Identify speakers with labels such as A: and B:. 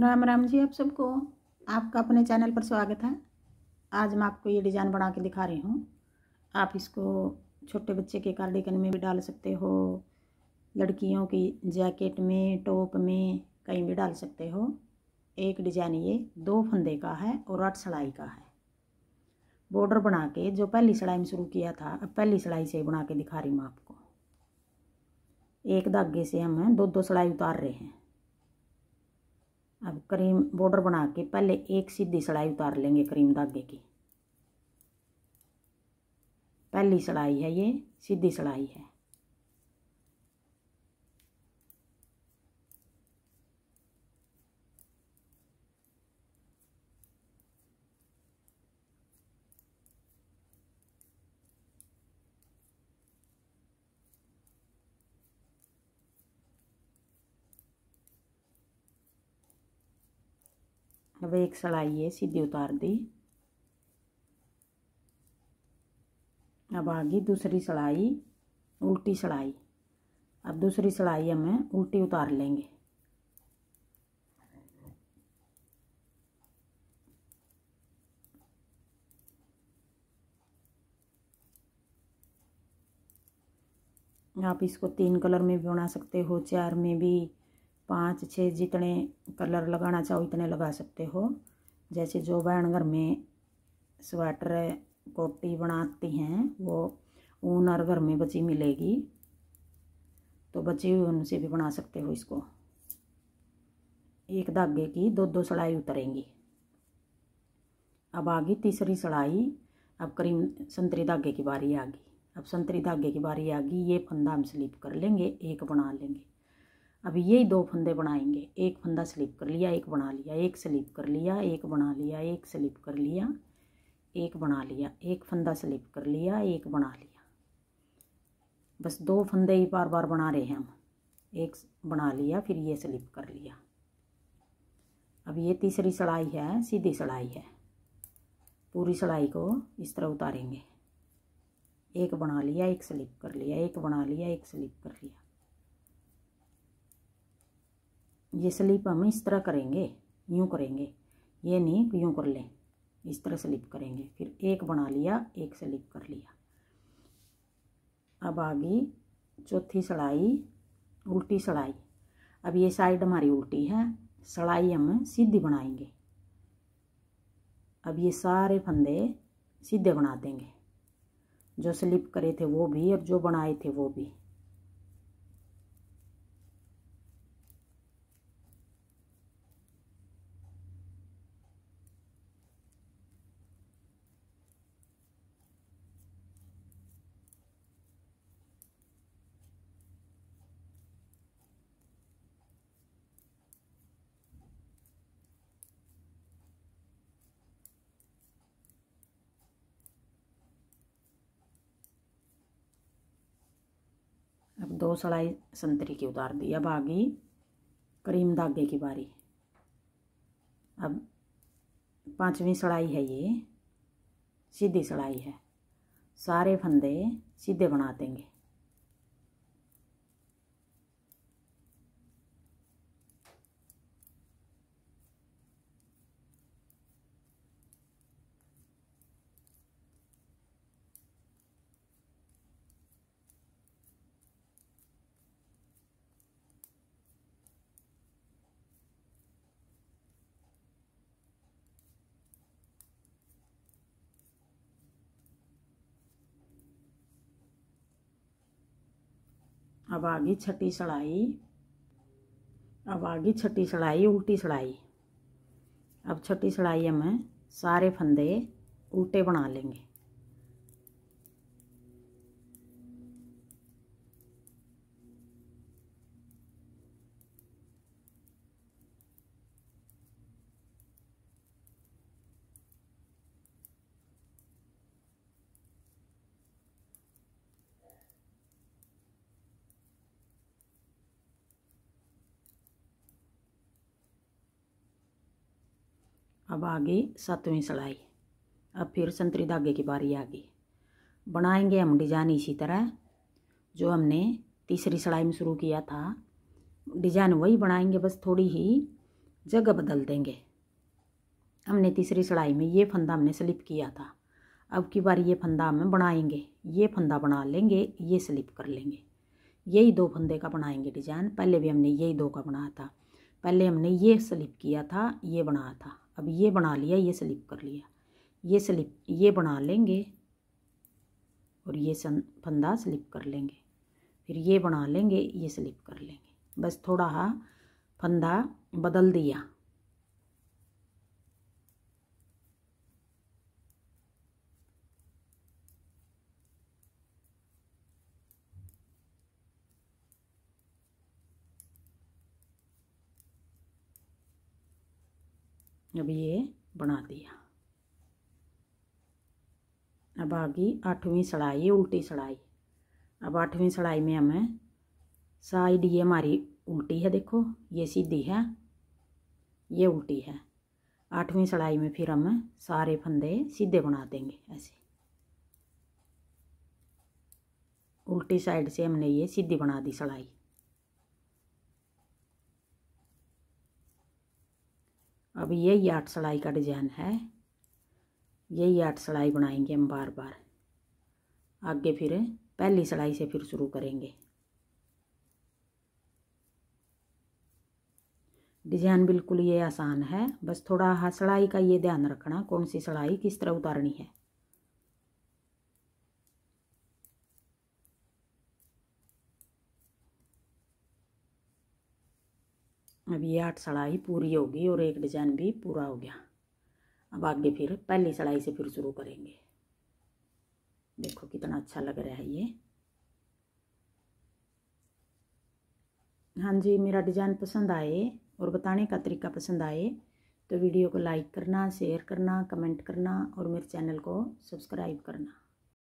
A: राम राम जी आप सबको आपका अपने चैनल पर स्वागत है आज मैं आपको ये डिज़ाइन बना के दिखा रही हूँ आप इसको छोटे बच्चे के कार्डिकन में भी डाल सकते हो लड़कियों की जैकेट में टॉप में कहीं भी डाल सकते हो एक डिज़ाइन ये दो फंदे का है और आठ सिलाई का है बॉर्डर बना के जो पहली सिलाई में शुरू किया था अब पहली सिलाई से बना के दिखा रही हूँ आपको एक धागे से हम दो दो सिलाई उतार रहे हैं अब करीम बॉर्डर बना के पहले एक सीधी सिलाई उतार लेंगे क्रीम धागे की पहली सिलाई है ये सीधी सिलाई है एक सिलाई है सीधी उतार दी अब आ गई दूसरी सड़ाई उल्टी सड़ाई अब दूसरी सड़ाई हमें उल्टी उतार लेंगे आप इसको तीन कलर में भी बना सकते हो चार में भी पाँच छः जितने कलर लगाना चाहो इतने लगा सकते हो जैसे जो बहन घर में स्वेटर कोटी बनाती हैं वो ऊन और घर में बची मिलेगी तो बची हुई ऊन से भी बना सकते हो इसको एक धागे की दो दो सड़ाई उतरेंगी अब आ गई तीसरी सड़ाई अब करीम संतरी धागे की बारी आ गई अब संतरी धागे की बारी आ गई ये फंदा हम स्लिप कर लेंगे एक बना लेंगे अब यही दो फंदे बनाएंगे एक फंदा स्लिप कर लिया एक बना लिया एक स्लिप कर लिया एक बना लिया एक स्लिप कर लिया एक बना लिया एक फंदा स्लिप कर लिया एक बना लिया बस दो फंदे ही बार बार बना रहे हैं हम एक बना लिया फिर ये स्लिप कर लिया अब ये तीसरी सड़ाई है सीधी सड़ाई है पूरी सड़ाई को इस तरह उतारेंगे एक बना लिया एक स्लिप कर लिया एक बना लिया एक स्लिप कर लिया ये स्लिप हम इस तरह करेंगे यूँ करेंगे ये नहीं कि यूँ कर लें इस तरह स्लिप करेंगे फिर एक बना लिया एक स्लिप कर लिया अब आ गई चौथी सड़ाई उल्टी सड़ाई अब ये साइड हमारी उल्टी है सड़ाई हम सीधी बनाएंगे अब ये सारे फंदे सीधे बना देंगे जो स्लिप करे थे वो भी और जो बनाए थे वो भी दो सड़ाई संतरी की उतार दी अब आ गई करीम धागे की बारी अब पांचवी सड़ाई है ये सीधी सड़ाई है सारे फंदे सीधे बना देंगे अब आ गई छठी सड़ाई अब आ गई छठी सड़ाई उल्टी सड़ाई अब छठी सड़ाई में सारे फंदे उल्टे बना लेंगे अब आ गई सातवीं सिलाई अब फिर संतरी धागे की बारी आ गई बनाएंगे हम डिजाइन इसी तरह जो हमने तीसरी सड़ाई में शुरू किया था डिजाइन वही बनाएंगे बस थोड़ी ही जगह बदल देंगे हमने तीसरी सड़ाई में ये फंदा हमने स्लिप किया था अब की बार ये फंदा हम बनाएंगे ये फंदा बना लेंगे ये स्लिप कर लेंगे यही दो फंदे का बनाएंगे डिजाइन पहले भी हमने यही दो का बनाया था पहले हमने ये स्लिप किया था ये बनाया था अब ये बना लिया ये स्लिप कर लिया ये स्लिप ये बना लेंगे और ये सन फंदा स्लिप कर लेंगे फिर ये बना लेंगे ये स्लिप कर लेंगे बस थोड़ा हा फंदा बदल दिया अब ये बना दिया अब आ गई आठवीं सड़ाई उल्टी सड़ाई अब आठवीं सड़ाई में हमें साइड ये हमारी उल्टी है देखो ये सीधी है ये उल्टी है आठवीं सड़ाई में फिर हम सारे फंदे सीधे बना देंगे ऐसे उल्टी साइड से हमने ये सीधी बना दी सड़ाई अब ये आठ सड़ाई का डिजाइन है ये आठ सड़ाई बनाएंगे हम बार बार आगे फिर पहली सड़ाई से फिर शुरू करेंगे डिजाइन बिल्कुल ये आसान है बस थोड़ा हाँ सड़ाई का ये ध्यान रखना कौन सी सड़ाई किस तरह उतारनी है अब ये आठ सड़ाई पूरी होगी और एक डिजाइन भी पूरा हो गया अब आगे फिर पहली सड़ाई से फिर शुरू करेंगे देखो कितना अच्छा लग रहा है ये हाँ जी मेरा डिज़ाइन पसंद आए और बताने का तरीका पसंद आए तो वीडियो को लाइक करना शेयर करना कमेंट करना और मेरे चैनल को सब्सक्राइब करना